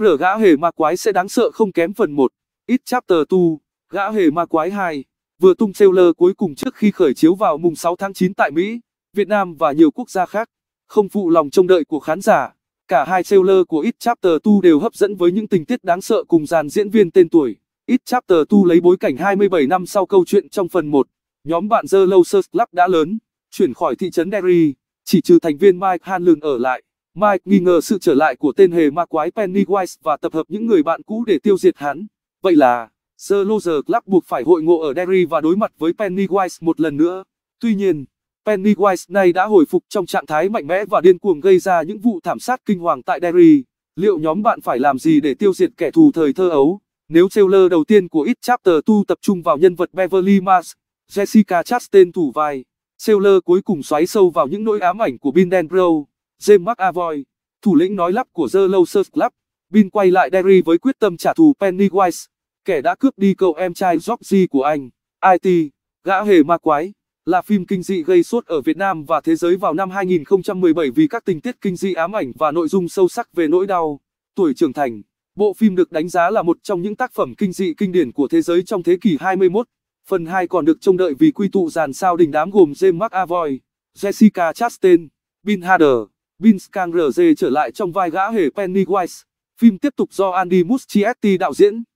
Rở gã hề ma quái sẽ đáng sợ không kém phần 1, ít chapter 2, gã hề ma quái 2, vừa tung trailer cuối cùng trước khi khởi chiếu vào mùng 6 tháng 9 tại Mỹ, Việt Nam và nhiều quốc gia khác. Không phụ lòng trông đợi của khán giả, cả hai trailer của ít chapter 2 đều hấp dẫn với những tình tiết đáng sợ cùng dàn diễn viên tên tuổi. ít chapter 2 lấy bối cảnh 27 năm sau câu chuyện trong phần 1, nhóm bạn The Losers Club đã lớn, chuyển khỏi thị trấn Derry, chỉ trừ thành viên Mike Hanlon ở lại. Mike nghi ngờ sự trở lại của tên hề ma quái Pennywise và tập hợp những người bạn cũ để tiêu diệt hắn. Vậy là, The Loser Club buộc phải hội ngộ ở Derry và đối mặt với Pennywise một lần nữa. Tuy nhiên, Pennywise này đã hồi phục trong trạng thái mạnh mẽ và điên cuồng gây ra những vụ thảm sát kinh hoàng tại Derry. Liệu nhóm bạn phải làm gì để tiêu diệt kẻ thù thời thơ ấu? Nếu trailer đầu tiên của It Chapter 2 tập trung vào nhân vật Beverly Mars, Jessica Chastain thủ vai, trailer cuối cùng xoáy sâu vào những nỗi ám ảnh của Bill Denbrough. James McAvoy, thủ lĩnh nói lắp của The Losers Club, Bin quay lại Derry với quyết tâm trả thù Pennywise, kẻ đã cướp đi cậu em trai Georgie của anh. IT, gã hề ma quái, là phim kinh dị gây sốt ở Việt Nam và thế giới vào năm 2017 vì các tình tiết kinh dị ám ảnh và nội dung sâu sắc về nỗi đau, tuổi trưởng thành. Bộ phim được đánh giá là một trong những tác phẩm kinh dị kinh điển của thế giới trong thế kỷ 21. Phần 2 còn được trông đợi vì quy tụ dàn sao đình đám gồm James McAvoy, Jessica Chastain, Bin Hader. Binscan RG trở lại trong vai gã hề Pennywise. Phim tiếp tục do Andy Muschietti đạo diễn.